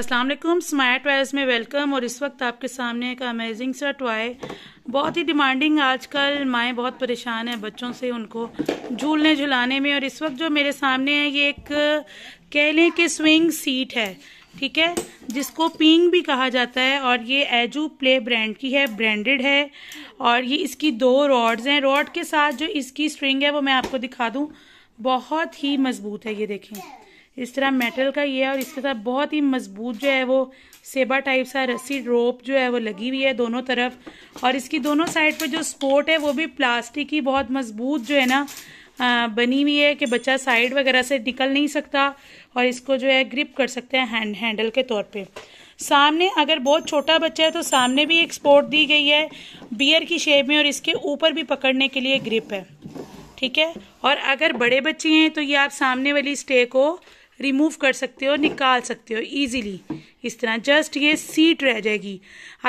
अस्सलाम वालेकुम smart toys में वेलकम और इस वक्त आपके सामने एक अमेजिंग सा टॉय बहुत ही डिमांडिंग आजकल माएँ बहुत परेशान हैं बच्चों से उनको झूलने झुलाने में और इस वक्त जो मेरे सामने है ये एक कह लें कि स्विंग सीट है ठीक है जिसको पिंग भी कहा जाता है और ये एजू प्ले ब्रांड की है ब्रांडेड है और ये इसकी दो रॉड्स हैं रॉड के साथ जो इसकी स्ट्रिंग है वो मैं आपको दिखा दूँ बहुत ही मज़बूत है ये देखें इस तरह मेटल का ये है और इसके साथ बहुत ही मजबूत जो है वो सेबा टाइप सा रस्सी रोप जो है वो लगी हुई है दोनों तरफ और इसकी दोनों साइड पे जो स्पोर्ट है वो भी प्लास्टिक की बहुत मजबूत जो है ना आ, बनी हुई है कि बच्चा साइड वगैरह से निकल नहीं सकता और इसको जो है ग्रिप कर सकते हैं हैंड हैंडल के तौर पे सामने अगर बहुत छोटा बच्चा है तो सामने भी एक स्पोर्ट दी गई है बियर की शेप में और इसके ऊपर भी पकड़ने के लिए ग्रिप है ठीक है और अगर बड़े बच्चे हैं तो ये आप सामने वाली स्टे को रिमूव कर सकते हो निकाल सकते हो ईजिली इस तरह जस्ट ये सीट रह जाएगी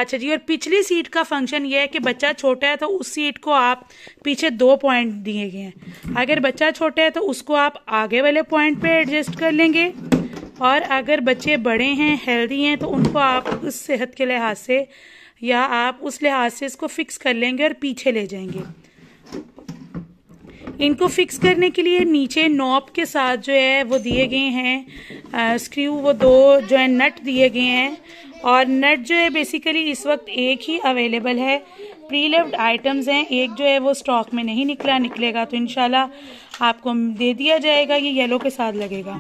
अच्छा जी और पिछली सीट का फंक्शन ये है कि बच्चा छोटा है तो उस सीट को आप पीछे दो पॉइंट दिए गए हैं अगर बच्चा छोटा है तो उसको आप आगे वाले पॉइंट पे एडजस्ट कर लेंगे और अगर बच्चे बड़े हैं हेल्दी हैं तो उनको आप उस सेहत के लिहाज से या आप उस लिहाज से इसको फिक्स कर लेंगे और पीछे ले जाएंगे इनको फिक्स करने के लिए नीचे नॉब के साथ जो है वो दिए गए हैं स्क्रू वो दो जो है नट दिए गए हैं और नट जो है बेसिकली इस वक्त एक ही अवेलेबल है प्री आइटम्स हैं एक जो है वो स्टॉक में नहीं निकला निकलेगा तो इन आपको दे दिया जाएगा ये येलो के साथ लगेगा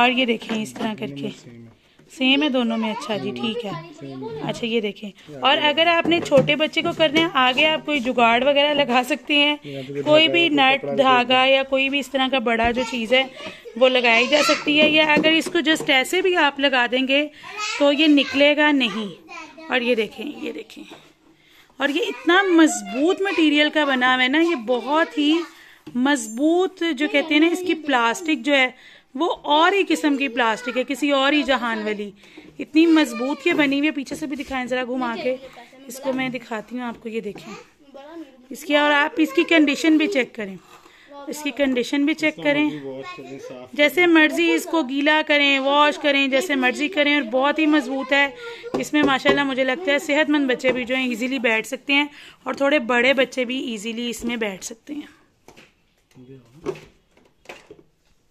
और ये देखें इस तरह करके सेम है दोनों में अच्छा जी ठीक है अच्छा ये देखें और अगर आपने छोटे बच्चे को करने है आगे आप कोई जुगाड़ वगैरह लगा सकते हैं कोई भी नट धागा या कोई भी इस तरह का बड़ा जो चीज़ है वो लगाई जा सकती है या अगर इसको जस्ट ऐसे भी आप लगा देंगे तो ये निकलेगा नहीं और ये देखें ये देखें और ये इतना मजबूत मटीरियल का बना हुआ है ना ये बहुत ही मजबूत जो कहते हैं ना इसकी प्लास्टिक जो है वो और ही किस्म की प्लास्टिक है किसी और ही जहान वाली इतनी मजबूत ये बनी हुई है पीछे से भी दिखाएं जरा घुमा के इसको मैं दिखाती हूँ आपको ये देखें इसकी और आप इसकी कंडीशन भी चेक करें इसकी कंडीशन भी चेक करें जैसे मर्जी इसको गीला करें वॉश करें जैसे मर्जी करें और बहुत ही मजबूत है इसमें माशाल्लाह मुझे लगता है सेहतमंद बच्चे भी जो हैं इजीली बैठ सकते हैं और थोड़े बड़े बच्चे भी इजीली इसमें बैठ सकते हैं